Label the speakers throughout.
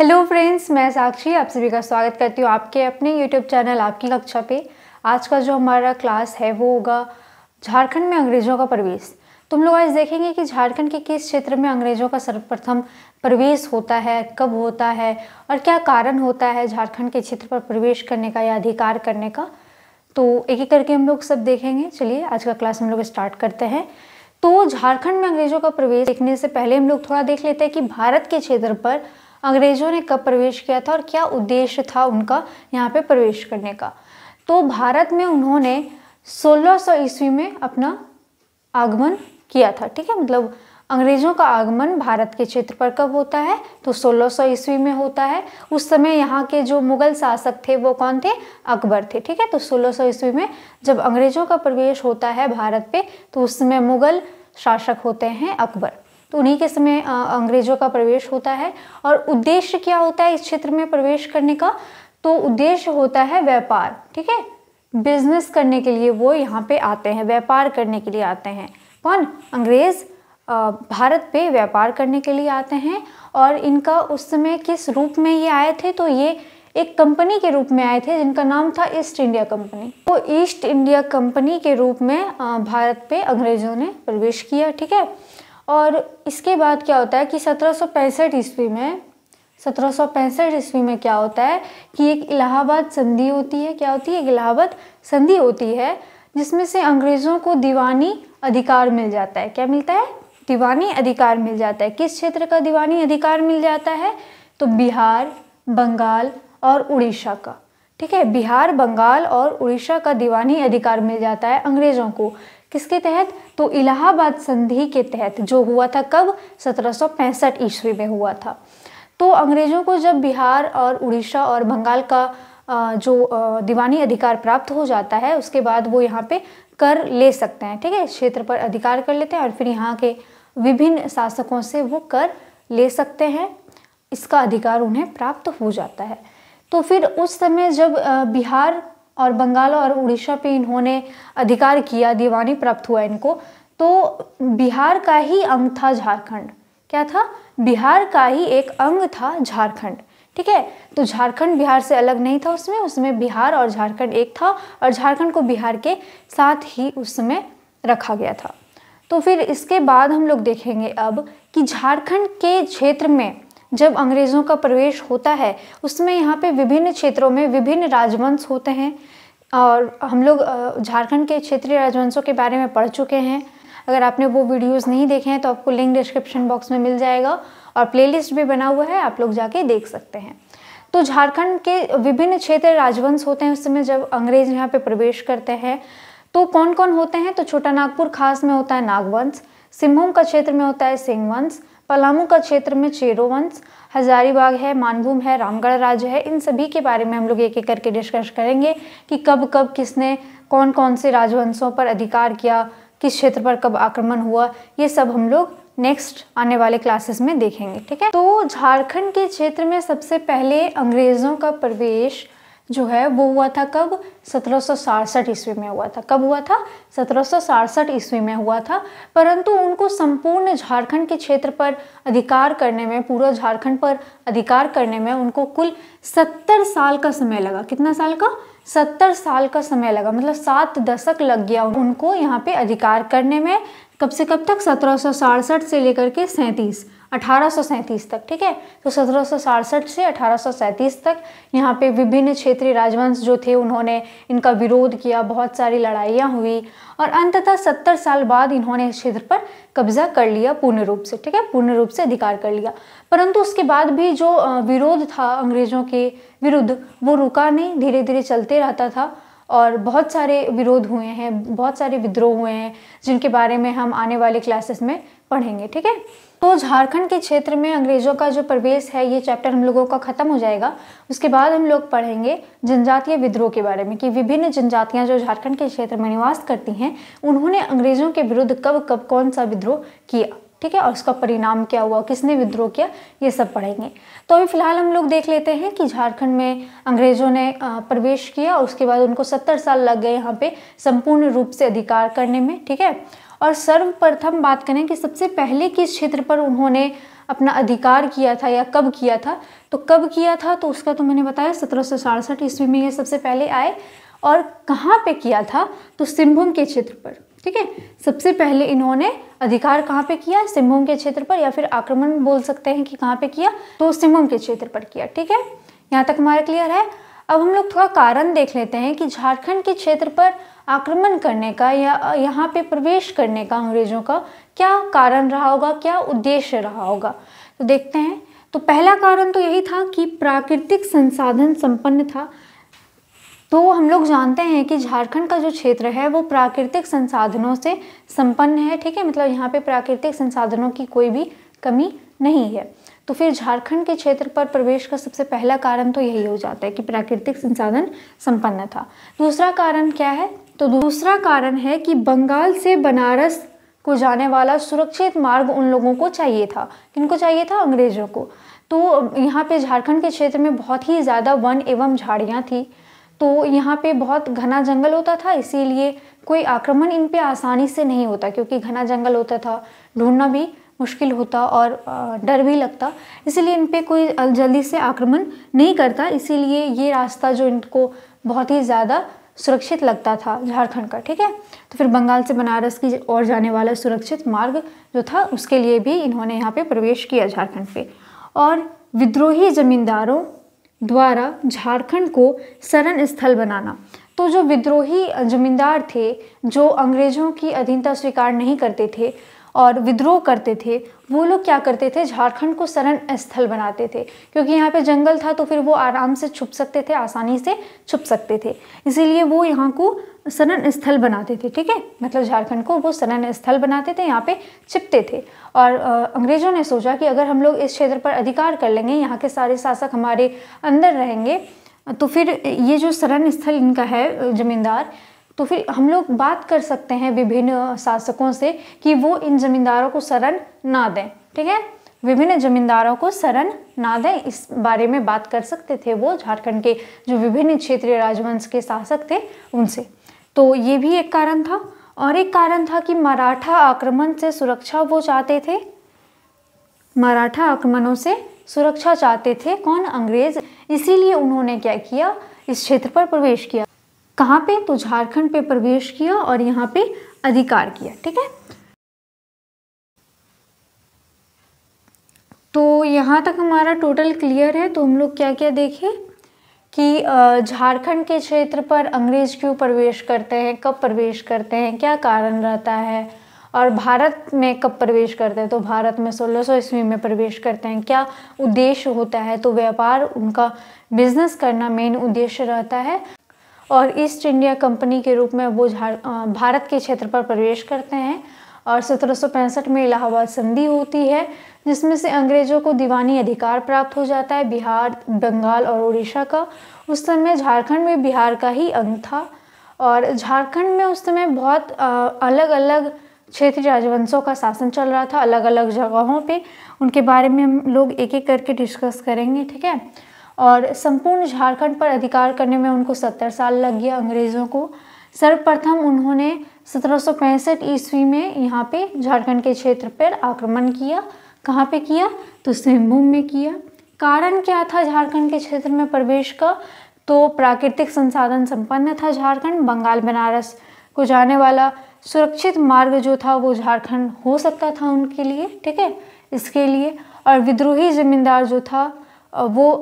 Speaker 1: hello friends मैं साक्षी आप सभी का स्वागत करती हूँ आपके अपने यूट्यूब चैनल आपकी कक्षा पे आज का जो हमारा क्लास है वो होगा झारखंड में अंग्रेज़ों का प्रवेश तुम लोग आज देखेंगे कि झारखंड के किस क्षेत्र में अंग्रेज़ों का सर्वप्रथम प्रवेश होता है कब होता है और क्या कारण होता है झारखंड के क्षेत्र पर प्रवेश करने का या अधिकार करने का तो एक एक करके हम लोग सब देखेंगे चलिए आज का क्लास हम लोग स्टार्ट करते हैं तो झारखंड में अंग्रेज़ों का प्रवेश देखने से पहले हम लोग थोड़ा देख लेते हैं कि भारत के क्षेत्र पर अंग्रेजों ने कब प्रवेश किया था और क्या उद्देश्य था उनका यहाँ पे प्रवेश करने का तो भारत में उन्होंने 1600 ईस्वी में अपना आगमन किया था ठीक है मतलब अंग्रेजों का आगमन भारत के क्षेत्र पर कब होता है तो 1600 ईस्वी में होता है उस समय यहाँ के जो मुगल शासक थे वो कौन थे अकबर थे ठीक है तो 1600 ईस्वी में जब अंग्रेजों का प्रवेश होता है भारत पे तो उस समय मुगल शासक होते हैं अकबर तो उन्हीं के समय अंग्रेजों का प्रवेश होता है और उद्देश्य क्या होता है इस क्षेत्र में प्रवेश करने का तो उद्देश्य होता है व्यापार ठीक है बिजनेस करने के लिए वो यहाँ पे आते हैं व्यापार करने के लिए आते हैं कौन अंग्रेज़ भारत पे व्यापार करने के लिए आते हैं और इनका उस समय किस रूप में ये आए थे तो ये एक कंपनी के रूप में आए थे जिनका नाम था ईस्ट इंडिया कंपनी वो तो ईस्ट इंडिया कंपनी के रूप में भारत पे अंग्रेज़ों ने प्रवेश किया ठीक है और इसके बाद क्या होता है कि सत्रह ईस्वी में सत्रह ईस्वी में क्या होता है कि एक इलाहाबाद संधि होती है क्या होती है एक इलाहाबाद संधि होती है जिसमें से अंग्रेज़ों को दीवानी अधिकार मिल जाता है क्या मिलता है दीवानी अधिकार मिल जाता है किस क्षेत्र का दीवानी अधिकार मिल जाता है तो बिहार बंगाल और उड़ीसा का ठीक है बिहार बंगाल और उड़ीसा का दीवानी अधिकार मिल जाता है अंग्रेज़ों को किसके तहत तो इलाहाबाद संधि के तहत जो हुआ था कब 1765 ईस्वी में हुआ था तो अंग्रेज़ों को जब बिहार और उड़ीसा और बंगाल का जो दीवानी अधिकार प्राप्त हो जाता है उसके बाद वो यहाँ पे कर ले सकते हैं ठीक है क्षेत्र पर अधिकार कर लेते हैं और फिर यहाँ के विभिन्न शासकों से वो कर ले सकते हैं इसका अधिकार उन्हें प्राप्त हो जाता है तो फिर उस समय जब बिहार और बंगाल और उड़ीसा पे इन्होंने अधिकार किया दीवानी प्राप्त हुआ इनको तो बिहार का ही अंग था झारखंड क्या था बिहार का ही एक अंग था झारखंड ठीक है तो झारखंड बिहार से अलग नहीं था उसमें उसमें बिहार और झारखंड एक था और झारखंड को बिहार के साथ ही उस समय रखा गया था तो फिर इसके बाद हम लोग देखेंगे अब कि झारखंड के क्षेत्र में जब अंग्रेज़ों का प्रवेश होता है उसमें यहाँ पे विभिन्न क्षेत्रों में विभिन्न राजवंश होते हैं और हम लोग झारखंड के क्षेत्रीय राजवंशों के बारे में पढ़ चुके हैं अगर आपने वो वीडियोस नहीं देखे हैं तो आपको लिंक डिस्क्रिप्शन बॉक्स में मिल जाएगा और प्लेलिस्ट भी बना हुआ है आप लोग जाके देख सकते हैं तो झारखंड के विभिन्न क्षेत्र राजवंश होते हैं उस समय जब अंग्रेज यहाँ पर प्रवेश करते हैं तो कौन कौन होते हैं तो छोटा नागपुर खास में होता है नागवंश सिंहभूम का क्षेत्र में होता है सिंहवंश पलामू का क्षेत्र में चेरो वंश हजारीबाग है मानभूम है रामगढ़ राज्य है इन सभी के बारे में हम लोग एक एक करके डिस्कस करेंगे कि कब कब किसने कौन कौन से राजवंशों पर अधिकार किया किस क्षेत्र पर कब आक्रमण हुआ ये सब हम लोग नेक्स्ट आने वाले क्लासेस में देखेंगे ठीक है तो झारखंड के क्षेत्र में सबसे पहले अंग्रेज़ों का प्रवेश जो है वो हुआ था कब सत्रह ईस्वी में हुआ था कब हुआ था सत्रह ईस्वी में हुआ था परंतु उनको संपूर्ण झारखंड के क्षेत्र पर अधिकार करने में पूरा झारखंड पर अधिकार करने में उनको कुल सत्तर साल का समय लगा कितना साल का सत्तर साल का समय लगा मतलब सात दशक लग गया उनको यहाँ पे अधिकार करने में कब से कब तक सत्रह से लेकर के सैंतीस अठारह तक ठीक है तो सत्रह से अठारह तक यहाँ पे विभिन्न क्षेत्रीय राजवंश जो थे उन्होंने इनका विरोध किया बहुत सारी लड़ाइयाँ हुई और अंततः सत्तर साल बाद इन्होंने इस क्षेत्र पर कब्जा कर लिया पूर्ण रूप से ठीक है पूर्ण रूप से अधिकार कर लिया परंतु उसके बाद भी जो विरोध था अंग्रेजों के विरुद्ध वो रुका नहीं धीरे धीरे चलते रहता था और बहुत सारे विरोध हुए हैं बहुत सारे विद्रोह हुए हैं जिनके बारे में हम आने वाले क्लासेस में पढ़ेंगे ठीक है तो झारखंड के क्षेत्र में अंग्रेज़ों का जो प्रवेश है ये चैप्टर हम लोगों का ख़त्म हो जाएगा उसके बाद हम लोग पढ़ेंगे जनजातीय विद्रोह के बारे में कि विभिन्न जनजातियाँ जो झारखंड के क्षेत्र में निवास करती हैं उन्होंने अंग्रेज़ों के विरुद्ध कब कब कौन सा विद्रोह किया ठीक है और उसका परिणाम क्या हुआ किसने विद्रोह किया ये सब पढ़ेंगे तो अभी फिलहाल हम लोग देख लेते हैं कि झारखंड में अंग्रेज़ों ने प्रवेश किया और उसके बाद उनको सत्तर साल लग गए यहाँ पे संपूर्ण रूप से अधिकार करने में ठीक है और सर्वप्रथम बात करें कि सबसे पहले किस क्षेत्र पर उन्होंने अपना अधिकार किया था या कब किया था तो कब किया था तो उसका तो मैंने बताया सत्रह सौ सड़सठ ईस्वी में ये सबसे पहले आए और कहाँ पे किया था तो सिंहभूम के क्षेत्र पर ठीक है सबसे पहले इन्होंने अधिकार कहाँ पे किया सिंहभूम के क्षेत्र पर या फिर आक्रमण बोल सकते हैं कि कहाँ पे किया तो सिंहभूम के क्षेत्र पर किया ठीक है यहाँ तक हमारा क्लियर है अब हम लोग थोड़ा कारण देख लेते हैं कि झारखंड के क्षेत्र पर आक्रमण करने का या यहाँ पे प्रवेश करने का अंग्रेज़ों का क्या कारण रहा होगा क्या उद्देश्य रहा होगा तो देखते हैं तो पहला कारण तो यही था कि प्राकृतिक संसाधन संपन्न था तो हम लोग जानते हैं कि झारखंड का जो क्षेत्र है वो प्राकृतिक संसाधनों से संपन्न है ठीक है मतलब यहाँ पे प्राकृतिक संसाधनों की कोई भी कमी नहीं है तो फिर झारखंड के क्षेत्र पर प्रवेश का सबसे पहला कारण तो यही हो जाता है कि प्राकृतिक संसाधन संपन्न था दूसरा कारण क्या है तो दूसरा कारण है कि बंगाल से बनारस को जाने वाला सुरक्षित मार्ग उन लोगों को चाहिए था किनको चाहिए था अंग्रेज़ों को तो यहाँ पे झारखंड के क्षेत्र में बहुत ही ज़्यादा वन एवं झाड़ियाँ थी तो यहाँ पे बहुत घना जंगल होता था इसीलिए कोई आक्रमण इन पे आसानी से नहीं होता क्योंकि घना जंगल होता था ढूंढना भी मुश्किल होता और डर भी लगता इसीलिए इन पे कोई जल्दी से आक्रमण नहीं करता इसीलिए ये रास्ता जो इनको बहुत ही ज़्यादा सुरक्षित लगता था झारखंड का ठीक है तो फिर बंगाल से बनारस की ओर जाने वाला सुरक्षित मार्ग जो था उसके लिए भी इन्होंने यहाँ पे प्रवेश किया झारखंड पे और विद्रोही जमींदारों द्वारा झारखंड को शरण स्थल बनाना तो जो विद्रोही जमींदार थे जो अंग्रेज़ों की अधीनता स्वीकार नहीं करते थे और विद्रोह करते थे वो लोग क्या करते थे झारखंड को शरण स्थल बनाते थे क्योंकि यहाँ पे जंगल था तो फिर वो आराम से छुप सकते थे आसानी से छुप सकते थे इसीलिए वो यहाँ को शरण स्थल बनाते थे ठीक है मतलब झारखंड को वो शरण स्थल बनाते थे यहाँ पे छिपते थे और अंग्रेज़ों ने सोचा कि अगर हम लोग इस क्षेत्र पर अधिकार कर लेंगे यहाँ के सारे शासक हमारे अंदर रहेंगे तो फिर ये जो शरण स्थल इनका है जमींदार तो फिर हम लोग बात कर सकते हैं विभिन्न शासकों से कि वो इन जमींदारों को शरण ना दें ठीक है विभिन्न जमींदारों को शरण ना दें इस बारे में बात कर सकते थे वो झारखंड के जो विभिन्न क्षेत्रीय राजवंश के शासक थे उनसे तो ये भी एक कारण था और एक कारण था कि मराठा आक्रमण से सुरक्षा वो चाहते थे मराठा आक्रमणों से सुरक्षा चाहते थे कौन अंग्रेज इसीलिए उन्होंने क्या किया इस क्षेत्र पर प्रवेश किया कहाँ पे तो झारखंड पे प्रवेश किया और यहाँ पे अधिकार किया ठीक है तो यहाँ तक हमारा टोटल क्लियर है तो हम लोग क्या क्या देखें कि झारखंड के क्षेत्र पर अंग्रेज क्यों प्रवेश करते हैं कब प्रवेश करते हैं क्या कारण रहता है और भारत में कब प्रवेश करते हैं तो भारत में 1600 सौ ईस्वी में प्रवेश करते हैं क्या उद्देश्य होता है तो व्यापार उनका बिजनेस करना मेन उद्देश्य रहता है और ईस्ट इंडिया कंपनी के रूप में वो भारत के क्षेत्र पर प्रवेश करते हैं और सत्रह में इलाहाबाद संधि होती है जिसमें से अंग्रेज़ों को दीवानी अधिकार प्राप्त हो जाता है बिहार बंगाल और उड़ीसा का उस समय झारखंड में बिहार का ही अंग था और झारखंड में उस समय बहुत अलग अलग क्षेत्रीय राजवंशों का शासन चल रहा था अलग अलग जगहों पे उनके बारे में हम लोग एक एक करके डिस्कस करेंगे ठीक है और संपूर्ण झारखंड पर अधिकार करने में उनको सत्तर साल लग गया अंग्रेज़ों को सर्वप्रथम उन्होंने सत्रह ईस्वी में यहाँ पे झारखंड के क्षेत्र पर आक्रमण किया कहाँ पे किया तो सिंहभूम में किया कारण क्या था झारखंड के क्षेत्र में प्रवेश का तो प्राकृतिक संसाधन संपन्न था झारखंड बंगाल बनारस को जाने वाला सुरक्षित मार्ग जो था वो झारखंड हो सकता था उनके लिए ठीक है इसके लिए और विद्रोही जमींदार जो था वो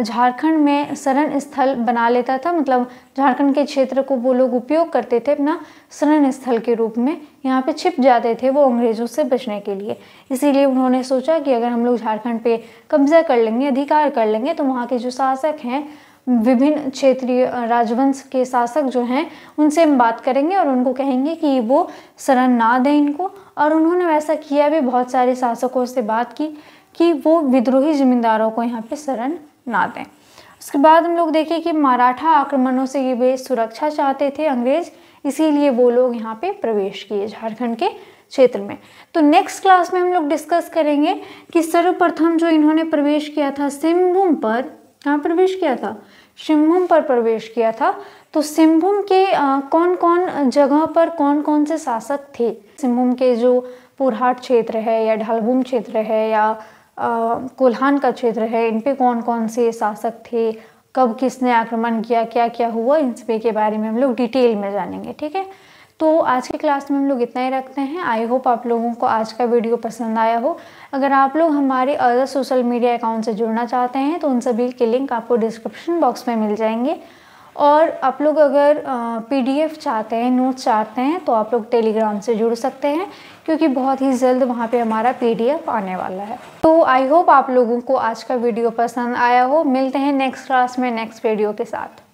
Speaker 1: झारखंड में शरण स्थल बना लेता था मतलब झारखंड के क्षेत्र को वो लोग उपयोग करते थे अपना शरण स्थल के रूप में यहाँ पे छिप जाते थे वो अंग्रेज़ों से बचने के लिए इसीलिए उन्होंने सोचा कि अगर हम लोग झारखंड पे कब्जा कर लेंगे अधिकार कर लेंगे तो वहाँ के जो शासक हैं विभिन्न क्षेत्रीय राजवंश के शासक जो हैं उनसे हम बात करेंगे और उनको कहेंगे कि वो शरण ना दें इनको और उन्होंने वैसा किया भी बहुत सारे शासकों से बात की कि वो विद्रोही जमींदारों को यहाँ पे शरण ना दें उसके बाद हम लोग देखें कि मराठा आक्रमणों से ये वे सुरक्षा चाहते थे अंग्रेज इसीलिए वो लोग यहाँ पे प्रवेश किए झारखंड के क्षेत्र में तो नेक्स्ट क्लास में हम लोग डिस्कस करेंगे कि सर्वप्रथम जो इन्होंने प्रवेश किया था सिंहभूम पर कहाँ प्रवेश किया था सिंहभूम पर प्रवेश किया था तो सिंहभूम के आ, कौन कौन जगह पर कौन कौन से शासक थे सिंहभूम के जो पुरहाट क्षेत्र है या ढालभूम क्षेत्र है या कोल्हान का क्षेत्र है इन पे कौन कौन से शासक थे कब किसने आक्रमण किया क्या क्या हुआ इन सभी के बारे में हम लोग डिटेल में जानेंगे ठीक है तो आज के क्लास में हम लोग इतना ही रखते हैं आई होप आप लोगों को आज का वीडियो पसंद आया हो अगर आप लोग हमारे अदर सोशल मीडिया अकाउंट से जुड़ना चाहते हैं तो उन सभी के लिंक आपको डिस्क्रिप्शन बॉक्स में मिल जाएंगे और आप लोग अगर पीडीएफ चाहते हैं नोट्स चाहते हैं तो आप लोग टेलीग्राम से जुड़ सकते हैं क्योंकि बहुत ही जल्द वहाँ पे हमारा पीडीएफ आने वाला है तो आई होप आप लोगों को आज का वीडियो पसंद आया हो मिलते हैं नेक्स्ट क्लास में नेक्स्ट वीडियो के साथ